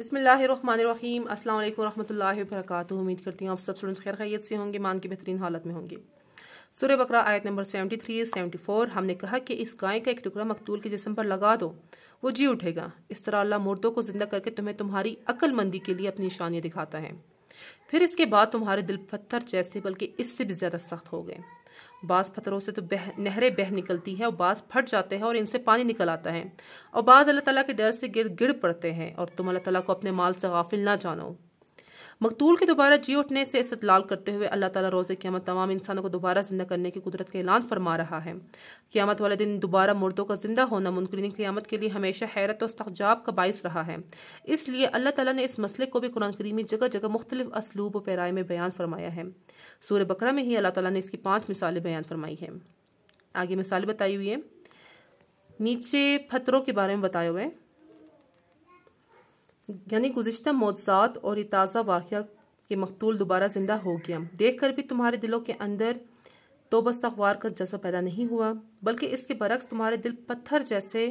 बिसमीम अल्लाम वरहमल वर्क उम्मीद करती हूँ आप सब स्टूडेंट्स खैर खैत से होंगे मान के बेहतरीन हालत में होंगे सूर्य बकरा आयत number seventy three seventy four हमने कहा कि इस गाय का एक टुकड़ा मकतूल के जिसम पर लगा दो वो जी उठेगा इस तरह अल्लाह मुर्दों को जिंदा करके तुम्हें तुम्हारी अक्लमंदी के लिए अपनी निशानियाँ दिखाता है फिर इसके बाद तुम्हारे दिल पत्थर जैसे बल्कि इससे भी ज़्यादा सख्त हो गए बास पत्थरों से तो बह नहरें बह निकलती हैं और बास फट जाते हैं और इनसे पानी निकल आता है और बाज़ अल्लाह ताला के डर से गिर गिर पड़ते हैं और तुम अल्लाह ताला को अपने माल से गाफिल ना जानो मकतूल के दोबारा जी उठने से इस्तलाल करते हुए अल्लाह ताला रोज़े क्यामत तमाम इंसानों को दोबारा जिंदा करने की कुदरत का ऐलान फरमा रहा है क्यामत वाले दिन दोबारा मुर्दों का जिंदा होना मुनकरीन क्यामत के लिए हमेशा हैरत और तजाब का बायस रहा है इसलिए अल्लाह तला ने इस मसले को भी कुरान करीम में जगह जगह मुख्तलिफ असलूब और पैराए में बयान फरमाया है सूर्य बकरा में ही अल्लाह तला ने इसकी पाँच मिसालें बयान फरमाई हैं आगे मिसाल बताई हुई है नीचे पत्थरों के बारे में बताए हुए हैं यानी गुज्त मोजात और ताज़ा वाक़ के मकतूल दोबारा ज़िंदा हो गया देख कर भी तुम्हारे दिलों के अंदर तो बस अखबार का जज्बा पैदा नहीं हुआ बल्कि इसके बरक्स तुम्हारे दिल पत्थर जैसे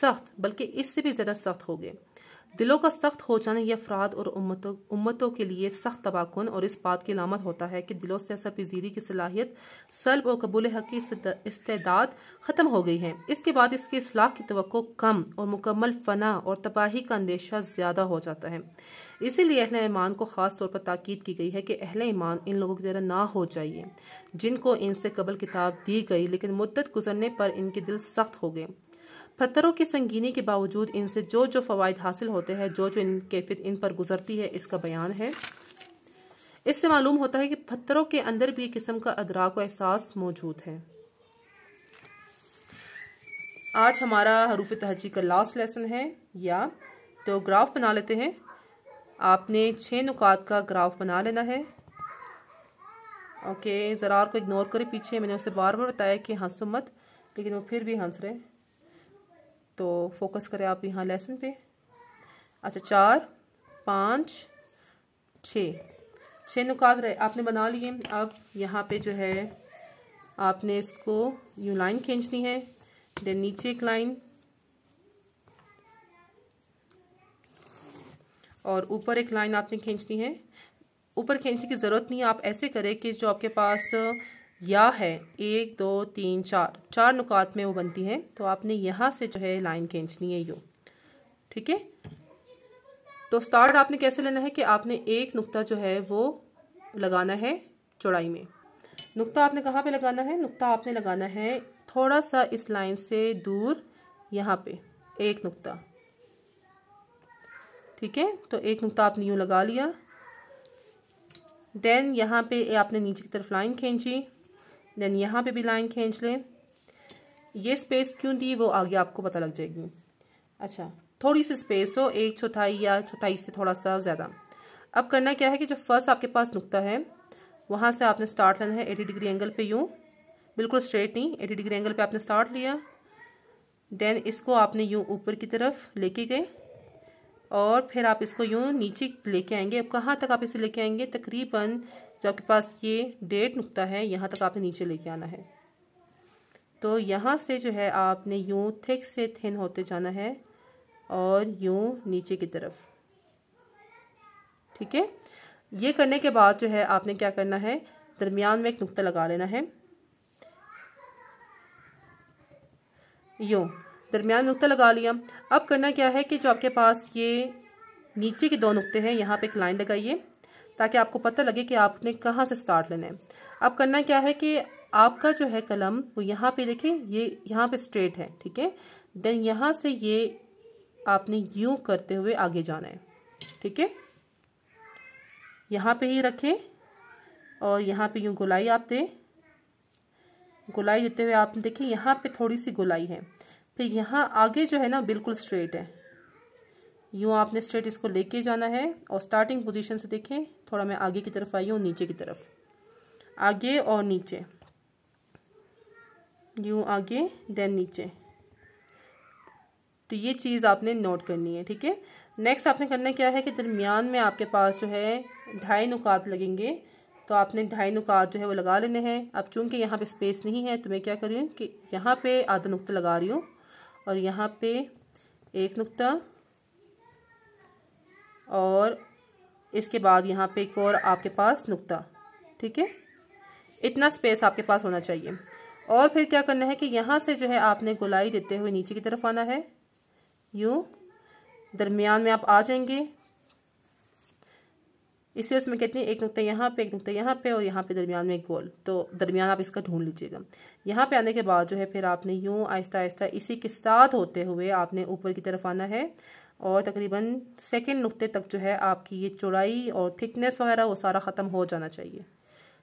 सख्त बल्कि इससे भी ज़्यादा सख्त हो गए दिलों का सख्त हो जाना यह अफराद और उम्मतों उम्मतों के लिए सख्त तबाहकुन और इस बात की लामत होता है कि दिलों से ऐसा पजीरी की सलाहियत सल्ब और कबूल हक की इस्तेदाद ख़त्म हो गई है इसके बाद इसकी असलाह की तो कम और मुकम्मल फना और तबाही का अंदेशा ज़्यादा हो जाता है इसीलिए अहल ईमान को ख़ास तौर पर ताकीद की गई है कि अहल ईमान इन लोगों की तरह ना हो जाइए जिनको इनसे कबल किताब दी गई लेकिन मुद्दत गुजरने पर इनके दिल सख्त हो गए पत्थरों की संगीनी के बावजूद इनसे जो जो फ़वाद हासिल होते हैं जो जो इन कैफियत इन पर गुजरती है इसका बयान है इससे मालूम होता है कि पत्थरों के अंदर भी एक किस्म का अदराक व एहसास मौजूद है आज हमारा हरूफ तहजी का लास्ट लेसन है या तो ग्राफ बना लेते हैं आपने छः नुकात का ग्राफ बना लेना है ओके ज़रार को इग्नोर करें पीछे मैंने उसे बार बार बताया कि हंसो हाँ मत लेकिन वो फिर भी हंस रहे तो फोकस करें आप यहाँ लेसन पे अच्छा चार पाँच छ छः नुकात रहे आपने बना लिए अब यहाँ पे जो है आपने इसको यू लाइन खींचनी है देन नीचे एक लाइन और ऊपर एक लाइन आपने खींचनी है ऊपर खींचने की ज़रूरत नहीं है आप ऐसे करें कि जो आपके पास या है एक दो तीन चार चार नुकात में वो बनती है तो आपने यहाँ से जो है लाइन खींचनी है यू ठीक है तो स्टार्ट आपने कैसे लेना है कि आपने एक नुकता जो है वो लगाना है चौड़ाई में नुकता आपने कहाँ पे लगाना है नुकता आपने लगाना है थोड़ा सा इस लाइन से दूर यहाँ पे एक नुकता ठीक है तो एक नुकता आपने यूँ लगा लिया देन यहाँ पे आपने नीचे की तरफ लाइन खींची देन यहाँ पे भी लाइन खींच लें ये स्पेस क्यों दी वो आगे आपको पता लग जाएगी अच्छा थोड़ी सी स्पेस हो एक चौथाई या चौथाई से थोड़ा सा ज़्यादा अब करना क्या है कि जो फर्स्ट आपके पास नुकता है वहाँ से आपने स्टार्ट लेना है एटी डिग्री एंगल पे यूँ बिल्कुल स्ट्रेट नहीं एटी डिग्री एंगल पे आपने स्टार्ट लिया देन इसको आपने यूँ ऊपर की तरफ लेके गए और फिर आप इसको यूँ नीचे लेके आएंगे अब कहाँ तक आप इसे लेके आएंगे तकरीबन जो आपके पास ये डेट नुकता है यहाँ तक आपने नीचे लेके आना है तो यहाँ से जो है आपने यूँ थिक से थिन होते जाना है और यूँ नीचे की तरफ ठीक है ये करने के बाद जो है आपने क्या करना है दरमियान में एक नुकता लगा लेना है यू दरमियान नुकता लगा लिया अब करना क्या है कि जो आपके पास ये नीचे के दो नुकते हैं यहाँ पे एक लाइन लगाइए ताकि आपको पता लगे कि आपने कहाँ से स्टार्ट लेना है अब करना क्या है कि आपका जो है कलम वो यहाँ पे देखें ये यहाँ पे स्ट्रेट है ठीक है देन यहाँ से ये आपने यूं करते हुए आगे जाना है ठीक है यहाँ पे ही रखें और यहाँ पे यूं गुलाई आप दें गुलाई देते हुए आप देखें यहाँ पे थोड़ी सी गुलाई है फिर यहाँ आगे जो है ना बिल्कुल स्ट्रेट है यूँ आपने स्ट्रेट इसको लेके जाना है और स्टार्टिंग पोजीशन से देखें थोड़ा मैं आगे की तरफ आई हूँ नीचे की तरफ आगे और नीचे यूँ आगे देन नीचे तो ये चीज़ आपने नोट करनी है ठीक है नेक्स्ट आपने करना क्या है कि दरमियान में आपके पास जो है ढाई नुकात लगेंगे तो आपने ढाई नुकात जो है वो लगा लेने हैं अब चूंकि यहाँ पे स्पेस नहीं है तो मैं क्या कर रही हूँ कि यहाँ पे आधा नुक्ता लगा रही हूँ और यहाँ पे एक नुकता और इसके बाद यहाँ पे एक और आपके पास नुक्ता ठीक है इतना स्पेस आपके पास होना चाहिए और फिर क्या करना है कि यहाँ से जो है आपने गुलाई देते हुए नीचे की तरफ आना है यूँ दरमियान में आप आ जाएंगे इस वजह मैं कहती हूँ एक नुकता यहाँ पे एक नुकता यहाँ पे और यहाँ पे दरमियान में एक गोल तो दरमियान आप इसका ढूंढ लीजिएगा यहाँ पे आने के बाद जो है फिर आपने यूँ आहिस्ता आहिस्ता इसी के साथ होते हुए आपने ऊपर की तरफ आना है और तकरीबन सेकेंड नुक्ते तक जो है आपकी ये चौड़ाई और थिकनेस वगैरह वो सारा ख़त्म हो जाना चाहिए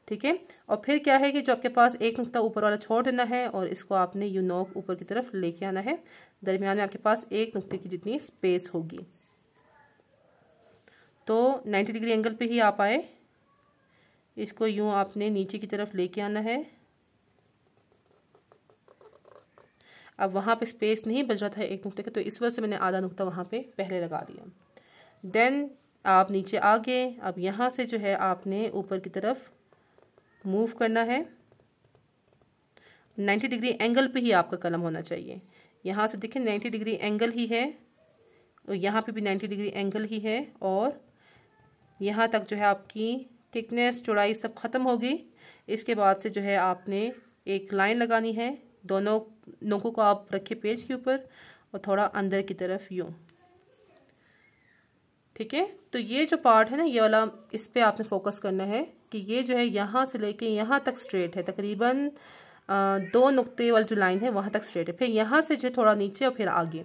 ठीक है और फिर क्या है कि जो आपके पास एक नुक्ता ऊपर वाला छोड़ देना है और इसको आपने यू नोक ऊपर की तरफ लेके आना है दरमियान में आपके पास एक नुक्ते की जितनी स्पेस होगी तो 90 डिग्री एंगल पे ही आप आए इसको यूँ आपने नीचे की तरफ लेके आना है अब वहाँ पे स्पेस नहीं बच रहा था एक नुकते का तो इस वजह से मैंने आधा नुकता वहाँ पे पहले लगा दिया देन आप नीचे आ गए अब यहाँ से जो है आपने ऊपर की तरफ मूव करना है 90 डिग्री एंगल पे ही आपका कलम होना चाहिए यहाँ से देखें 90 डिग्री एंगल ही है और यहाँ पे भी 90 डिग्री एंगल ही है और यहाँ तक जो है आपकी थिकनेस चौड़ाई सब ख़त्म होगी इसके बाद से जो है आपने एक लाइन लगानी है दोनों नोकों को आप रखें पेज के ऊपर और थोड़ा अंदर की तरफ यूँ ठीक है तो ये जो पार्ट है ना ये वाला इस पर आपने फोकस करना है कि ये जो है यहाँ से लेके यहाँ तक स्ट्रेट है तकरीबन दो नुक्ते वाली जो लाइन है वहाँ तक स्ट्रेट है फिर यहाँ से जो थोड़ा नीचे और फिर आगे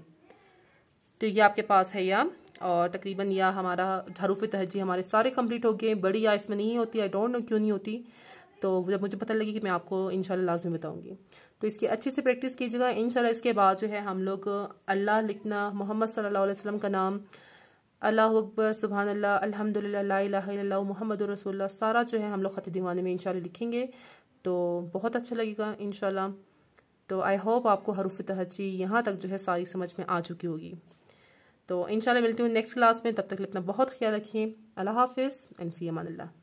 तो ये आपके पास है या और तकरीबन या हमारा हरूफ तहजी हमारे सारे कंप्लीट हो गए बड़ी या इसमें नहीं होती आई डोंट नो क्यों नहीं होती तो जब मुझे पता लगे कि मैं आपको इन लाजमी बताऊँगी तो इसकी अच्छे से प्रैक्टिस कीजिएगा इन इसके बाद जो है हम लोग अल्लाह लिखना मोहम्मद सल्ला वसम का नाम अल्लाह अकबर सुबहान अल्लाह अलहमदिल्ला मोहम्मद रसोल्ला सारा जो है हम लोग ख़त दीवाने में इनशाला लिखेंगे तो बहुत अच्छा लगेगा इंशाल्लाह तो आई होप आपको हरूफ तहची यहाँ तक जो है सारी समझ में आ चुकी होगी तो इंशाल्लाह मिलती हूँ नेक्स्ट क्लास में तब तक लिखना बहुत ख्याल रखिए अल्लाह हाफिज़ एंड फ़ी अमान